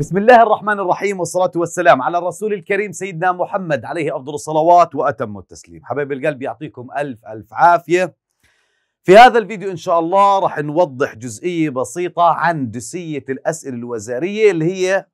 بسم الله الرحمن الرحيم والصلاة والسلام على الرسول الكريم سيدنا محمد عليه أفضل الصلوات وأتم التسليم حبايب القلب يعطيكم ألف ألف عافية في هذا الفيديو إن شاء الله رح نوضح جزئية بسيطة عن دسية الأسئلة الوزارية اللي هي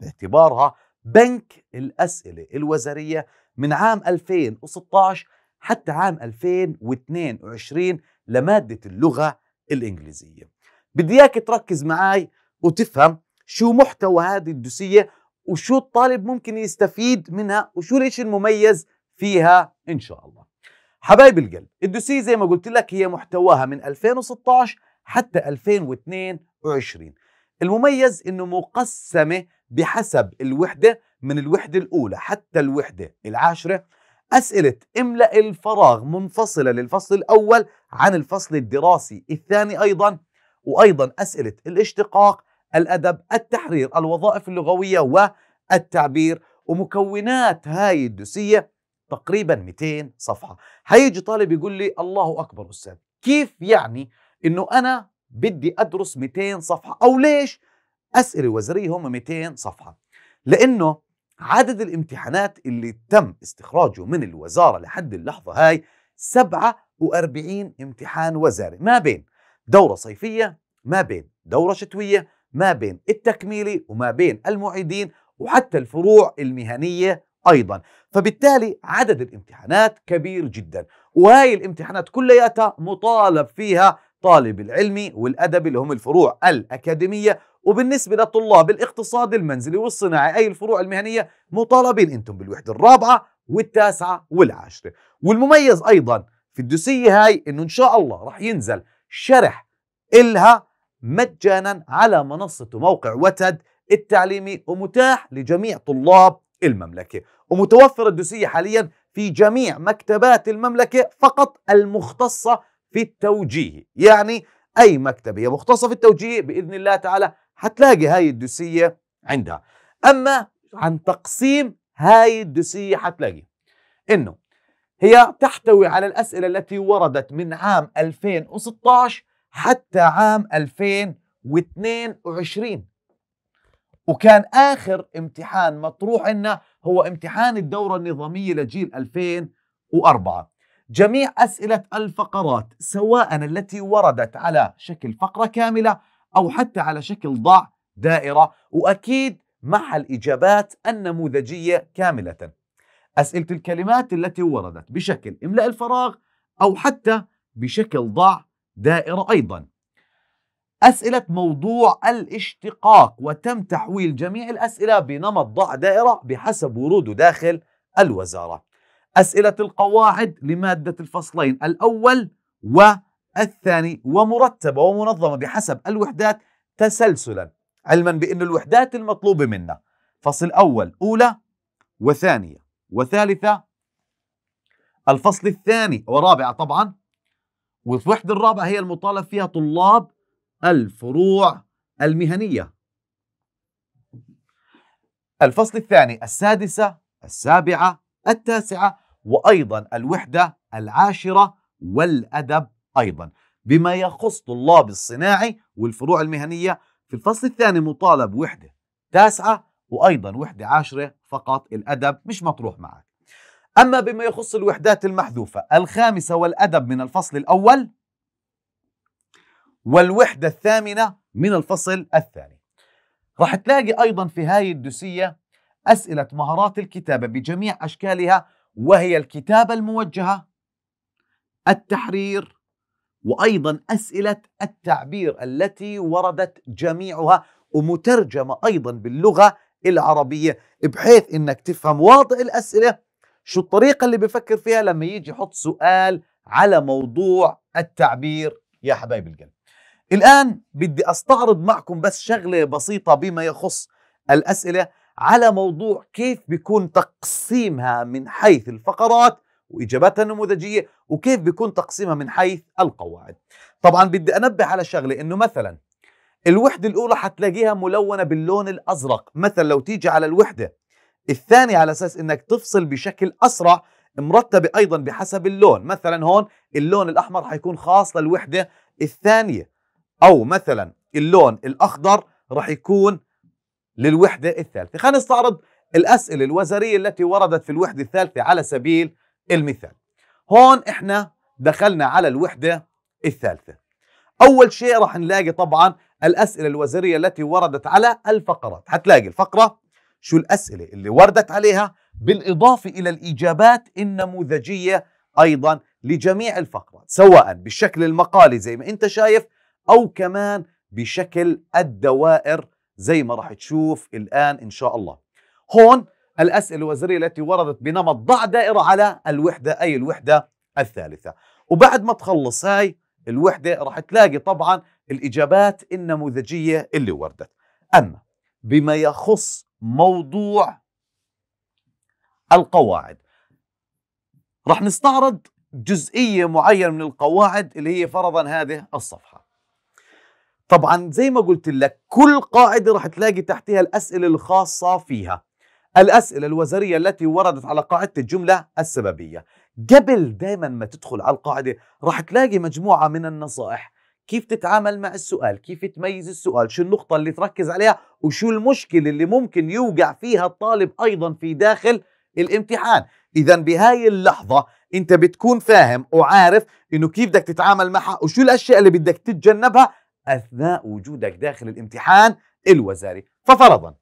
باعتبارها بنك الأسئلة الوزارية من عام 2016 حتى عام 2022 لمادة اللغة الإنجليزية بدي إياك تركز معي وتفهم شو محتوى هذه الدوسية وشو الطالب ممكن يستفيد منها وشو الإشي المميز فيها إن شاء الله حبايب القلب الدوسية زي ما قلت لك هي محتواها من 2016 حتى 2022 المميز انه مقسمة بحسب الوحدة من الوحدة الأولى حتى الوحدة العاشرة أسئلة املأ الفراغ منفصلة للفصل الأول عن الفصل الدراسي الثاني أيضا وأيضا أسئلة الاشتقاق الأدب التحرير الوظائف اللغوية والتعبير ومكونات هاي الدوسية تقريبا 200 صفحة حيجي طالب يقول لي الله أكبر أستاذ كيف يعني أنه أنا بدي أدرس 200 صفحة أو ليش أسئلة وزرية هم 200 صفحة لأنه عدد الامتحانات اللي تم استخراجه من الوزارة لحد اللحظة هاي 47 امتحان وزاري ما بين دورة صيفية ما بين دورة شتوية ما بين التكميلي وما بين المعيدين وحتى الفروع المهنية أيضا فبالتالي عدد الامتحانات كبير جدا وهي الامتحانات كلياتها مطالب فيها طالب العلمي والأدب اللي هم الفروع الأكاديمية وبالنسبة لطلاب الاقتصاد المنزلي والصناعي أي الفروع المهنية مطالبين أنتم بالوحدة الرابعة والتاسعة والعاشرة والمميز أيضا في الدوسية هاي أنه إن شاء الله رح ينزل شرح إلها مجانا على منصة وموقع وتد التعليمي ومتاح لجميع طلاب المملكة ومتوفر الدوسية حاليا في جميع مكتبات المملكة فقط المختصة في التوجيه يعني أي مكتبة هي مختصة في التوجيه بإذن الله تعالى حتلاقي هاي الدوسية عندها أما عن تقسيم هاي الدوسية حتلاقي إنه هي تحتوي على الأسئلة التي وردت من عام 2016 حتى عام 2022 وكان آخر امتحان مطروح لنا هو امتحان الدورة النظامية لجيل 2004 جميع أسئلة الفقرات سواء التي وردت على شكل فقرة كاملة أو حتى على شكل ضع دائرة وأكيد مع الإجابات النموذجية كاملة أسئلة الكلمات التي وردت بشكل إملاء الفراغ أو حتى بشكل ضع دائرة أيضا أسئلة موضوع الاشتقاق وتم تحويل جميع الأسئلة بنمط ضع دائرة بحسب وروده داخل الوزارة أسئلة القواعد لمادة الفصلين الأول والثاني ومرتبة ومنظمة بحسب الوحدات تسلسلا علما بأن الوحدات المطلوبة منا فصل أول أولى وثانية وثالثة الفصل الثاني ورابعة طبعا الوحده الرابعة هي المطالب فيها طلاب الفروع المهنية الفصل الثاني السادسة السابعة التاسعة وأيضا الوحدة العاشرة والأدب أيضا بما يخص طلاب الصناعي والفروع المهنية في الفصل الثاني مطالب وحدة تاسعة وأيضا وحدة عاشرة فقط الأدب مش مطروح معك أما بما يخص الوحدات المحذوفة الخامسة والأدب من الفصل الأول والوحدة الثامنة من الفصل الثاني راح تلاقي أيضا في هاي الدوسية أسئلة مهارات الكتابة بجميع أشكالها وهي الكتابة الموجهة التحرير وأيضا أسئلة التعبير التي وردت جميعها ومترجمة أيضا باللغة العربية بحيث أنك تفهم واضع الأسئلة شو الطريقة اللي بفكر فيها لما يجي يحط سؤال على موضوع التعبير يا حبايب القلب الآن بدي أستعرض معكم بس شغلة بسيطة بما يخص الأسئلة على موضوع كيف بيكون تقسيمها من حيث الفقرات وإجاباتها النموذجية وكيف بيكون تقسيمها من حيث القواعد طبعا بدي أنبه على شغلة إنه مثلا الوحدة الأولى حتلاقيها ملونة باللون الأزرق مثلا لو تيجي على الوحدة الثاني على اساس انك تفصل بشكل اسرع مرتبه ايضا بحسب اللون مثلا هون اللون الاحمر حيكون خاص للوحده الثانيه او مثلا اللون الاخضر راح يكون للوحده الثالثه خلينا نستعرض الاسئله الوزاريه التي وردت في الوحده الثالثه على سبيل المثال هون احنا دخلنا على الوحده الثالثه اول شيء راح نلاقي طبعا الاسئله الوزاريه التي وردت على الفقرات حتلاقي الفقره شو الأسئلة اللي وردت عليها بالإضافة إلى الإجابات النموذجية أيضا لجميع الفقرات سواء بالشكل المقالي زي ما أنت شايف أو كمان بشكل الدوائر زي ما راح تشوف الآن إن شاء الله هون الأسئلة الوزرية التي وردت بنمط ضع دائرة على الوحدة أي الوحدة الثالثة وبعد ما تخلص هاي الوحدة راح تلاقي طبعا الإجابات النموذجية اللي وردت أما بما يخص موضوع القواعد رح نستعرض جزئية معينة من القواعد اللي هي فرضا هذه الصفحة طبعا زي ما قلت لك كل قاعدة رح تلاقي تحتها الأسئلة الخاصة فيها الأسئلة الوزرية التي وردت على قاعدة الجملة السببية قبل دائما ما تدخل على القاعدة رح تلاقي مجموعة من النصائح كيف تتعامل مع السؤال كيف تميز السؤال شو النقطة اللي تركز عليها وشو المشكلة اللي ممكن يوقع فيها الطالب أيضا في داخل الامتحان إذا بهاي اللحظة أنت بتكون فاهم وعارف أنه كيف بدك تتعامل معها وشو الأشياء اللي بدك تتجنبها أثناء وجودك داخل الامتحان الوزاري ففرضا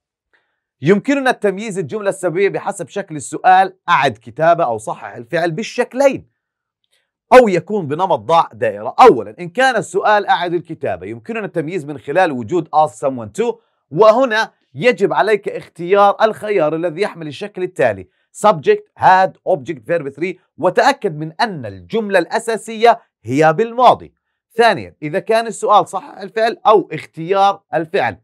يمكننا تمييز الجملة السببية بحسب شكل السؤال أعد كتابة أو صحح الفعل بالشكلين أو يكون بنمط ضاع دائرة أولا إن كان السؤال أعد الكتابة يمكننا التمييز من خلال وجود ask someone to وهنا يجب عليك اختيار الخيار الذي يحمل الشكل التالي subject had object verb 3 وتأكد من أن الجملة الأساسية هي بالماضي ثانيا إذا كان السؤال صح الفعل أو اختيار الفعل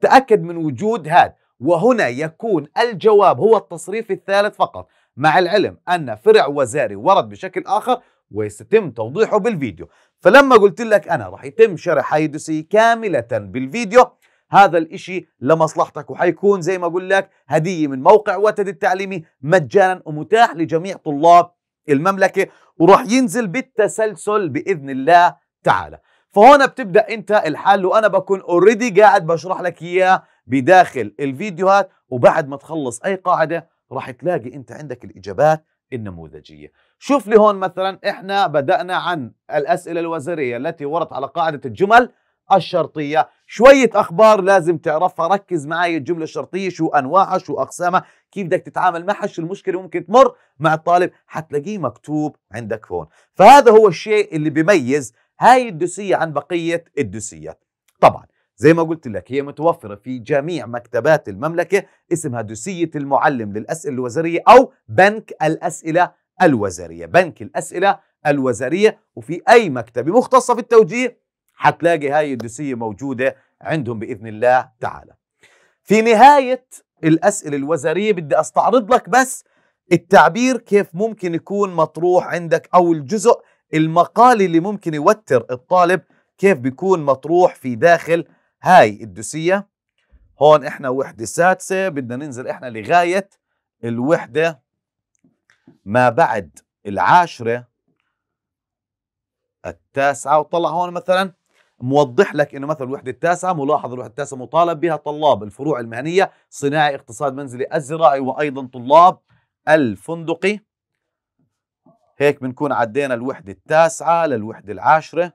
تأكد من وجود هاد وهنا يكون الجواب هو التصريف الثالث فقط مع العلم أن فرع وزاري ورد بشكل آخر وسيتم توضيحه بالفيديو فلما قلت لك أنا راح يتم شرح الدوسي كاملة بالفيديو هذا الإشي لمصلحتك وحيكون زي ما أقول لك هدية من موقع وتد التعليمي مجانا ومتاح لجميع طلاب المملكة وراح ينزل بالتسلسل بإذن الله تعالى فهون بتبدأ أنت الحل وأنا بكون اوريدي قاعد بشرح لك إياه بداخل الفيديوهات وبعد ما تخلص أي قاعدة راح تلاقي أنت عندك الإجابات النموذجية شوف لي هون مثلا احنا بدأنا عن الأسئلة الوزارية التي وردت على قاعدة الجمل الشرطية شوية أخبار لازم تعرفها ركز معي الجملة الشرطية شو أنواعها شو أقسامها كيف بدك تتعامل معها شو المشكلة ممكن تمر مع الطالب حتلاقيه مكتوب عندك هون فهذا هو الشيء اللي بيميز هاي الدوسية عن بقية الدوسيات طبعا زي ما قلت لك هي متوفرة في جميع مكتبات المملكة اسمها دوسية المعلم للأسئلة الوزارية أو بنك الأسئلة الوزاريه بنك الاسئله الوزاريه وفي اي مكتبه مختصه في التوجيه هتلاقي هاي الدوسيه موجوده عندهم باذن الله تعالى في نهايه الاسئله الوزاريه بدي استعرض لك بس التعبير كيف ممكن يكون مطروح عندك او الجزء المقالي اللي ممكن يوتر الطالب كيف بيكون مطروح في داخل هاي الدوسيه هون احنا وحده سادسه بدنا ننزل احنا لغايه الوحده ما بعد العاشرة التاسعة وطلع هون مثلا موضح لك انه مثلا الوحدة التاسعة ملاحظة الوحدة التاسعة مطالب بها طلاب الفروع المهنية صناعي اقتصاد منزلي الزراعي وايضا طلاب الفندقي هيك بنكون عدينا الوحدة التاسعة للوحدة العاشرة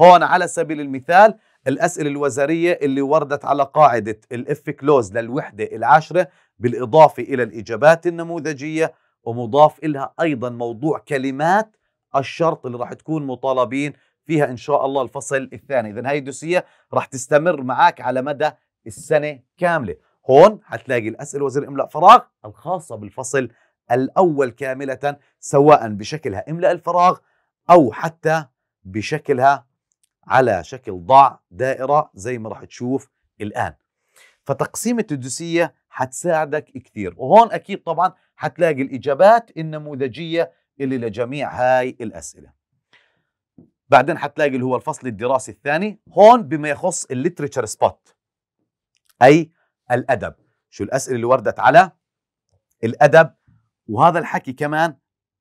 هون على سبيل المثال الأسئلة الوزارية اللي وردت على قاعدة الاف كلوز للوحدة العاشرة بالإضافة إلى الإجابات النموذجية ومضاف إلها أيضا موضوع كلمات الشرط اللي راح تكون مطالبين فيها إن شاء الله الفصل الثاني إذا هاي الدوسية راح تستمر معك على مدى السنة كاملة هون هتلاقي الأسئلة وزير إملاء فراغ الخاصة بالفصل الأول كاملة سواء بشكلها إملاء الفراغ أو حتى بشكلها على شكل ضع دائرة زي ما راح تشوف الآن فتقسيمة الدوسية حتساعدك كثير وهون أكيد طبعا حتلاقي الإجابات النموذجية اللي لجميع هاي الأسئلة بعدين حتلاقي اللي هو الفصل الدراسي الثاني هون بما يخص الليتريتشر سبوت أي الأدب شو الأسئلة اللي وردت على الأدب وهذا الحكي كمان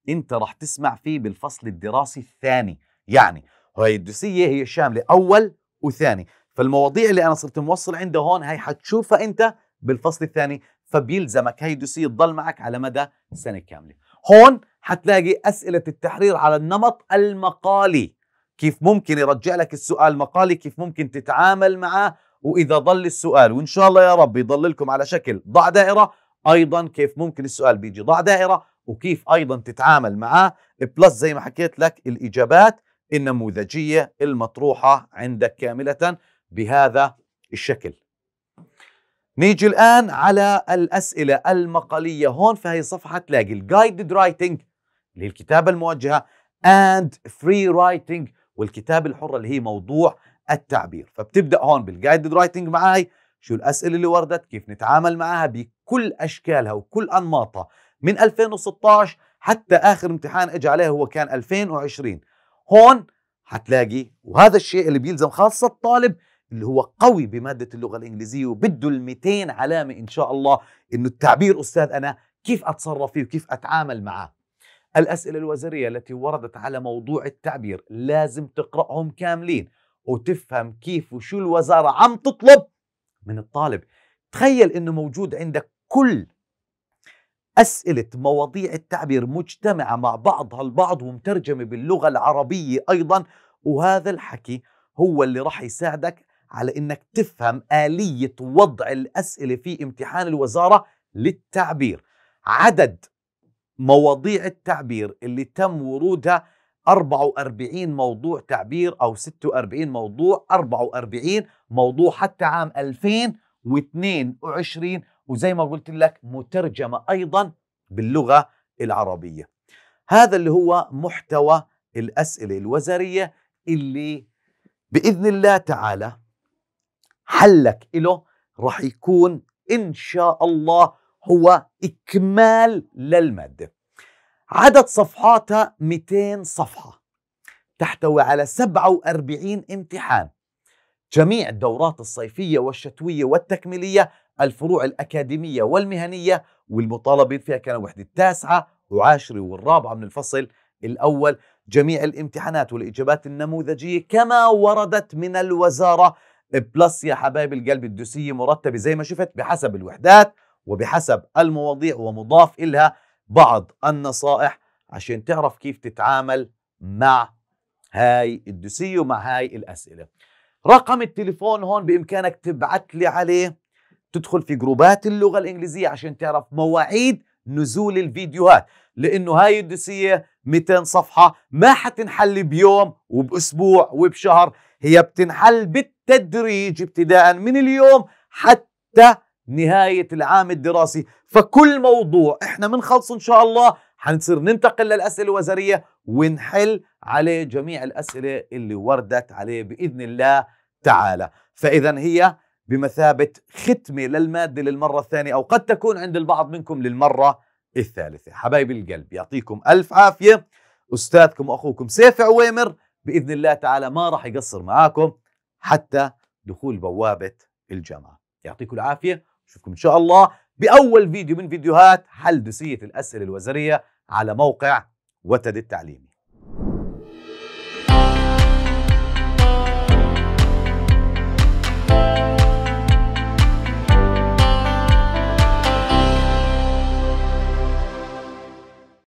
أنت راح تسمع فيه بالفصل الدراسي الثاني يعني هاي الدرسية هي شاملة أول وثاني فالمواضيع اللي أنا صرت موصل عندها هون هاي حتشوفها أنت بالفصل الثاني فبيلزمك هي سي تضل معك على مدى سنه كامله هون حتلاقي اسئله التحرير على النمط المقالي كيف ممكن يرجع لك السؤال مقالي كيف ممكن تتعامل معه واذا ضل السؤال وان شاء الله يا رب يضل لكم على شكل ضع دائره ايضا كيف ممكن السؤال بيجي ضع دائره وكيف ايضا تتعامل معاه بلس زي ما حكيت لك الاجابات النموذجيه المطروحه عندك كامله بهذا الشكل نيجي الآن على الأسئلة المقالية هون في هذه الصفحة تلاقي الجايدد رايتنج اللي هي الكتابة الموجهة and free writing والكتابة الحرة اللي هي موضوع التعبير فبتبدأ هون بالجايدد رايتنج معاي شو الأسئلة اللي وردت كيف نتعامل معها بكل أشكالها وكل أنماطها من 2016 حتى آخر امتحان اجى عليه هو كان 2020 هون حتلاقي وهذا الشيء اللي بيلزم خاصة الطالب اللي هو قوي بمادة اللغة الإنجليزية وبده ال 200 علامة إن شاء الله إنه التعبير أستاذ أنا كيف أتصرف فيه وكيف أتعامل معه الأسئلة الوزارية التي وردت على موضوع التعبير لازم تقرأهم كاملين وتفهم كيف وشو الوزارة عم تطلب من الطالب تخيل إنه موجود عندك كل أسئلة مواضيع التعبير مجتمعة مع بعضها البعض ومترجمة باللغة العربية أيضا وهذا الحكي هو اللي راح يساعدك على انك تفهم آلية وضع الأسئلة في امتحان الوزارة للتعبير عدد مواضيع التعبير اللي تم ورودها 44 موضوع تعبير أو 46 موضوع 44 موضوع حتى عام 2022 وزي ما قلت لك مترجمة أيضا باللغة العربية هذا اللي هو محتوى الأسئلة الوزارية اللي بإذن الله تعالى حلك له رح يكون إن شاء الله هو إكمال للمادة عدد صفحاتها 200 صفحة تحتوي على 47 امتحان جميع الدورات الصيفية والشتوية والتكميلية الفروع الأكاديمية والمهنية والمطالبين فيها كانوا وحدة التاسعة وعاشرة والرابعة من الفصل الأول جميع الامتحانات والإجابات النموذجية كما وردت من الوزارة بلس يا حبايب القلب الدوسية مرتبة زي ما شفت بحسب الوحدات وبحسب المواضيع ومضاف إلها بعض النصائح عشان تعرف كيف تتعامل مع هاي الدوسية ومع هاي الأسئلة رقم التليفون هون بإمكانك تبعت لي عليه تدخل في جروبات اللغة الإنجليزية عشان تعرف مواعيد نزول الفيديوهات لأنه هاي الدوسية 200 صفحة ما حتنحل بيوم وبأسبوع وبشهر هي بتنحل بالتدريج ابتداء من اليوم حتى نهاية العام الدراسي فكل موضوع احنا بنخلص ان شاء الله حنصير ننتقل للأسئلة الوزارية ونحل عليه جميع الأسئلة اللي وردت عليه بإذن الله تعالى فإذا هي بمثابة ختمة للمادة للمرة الثانية أو قد تكون عند البعض منكم للمرة الثالثة حبايب القلب يعطيكم ألف عافية أستاذكم وأخوكم سيف عويمر باذن الله تعالى ما راح يقصر معاكم حتى دخول بوابه الجامعه يعطيكم العافيه اشوفكم ان شاء الله باول فيديو من فيديوهات حل دوسيه الاسئله الوزاريه على موقع وتد التعليمي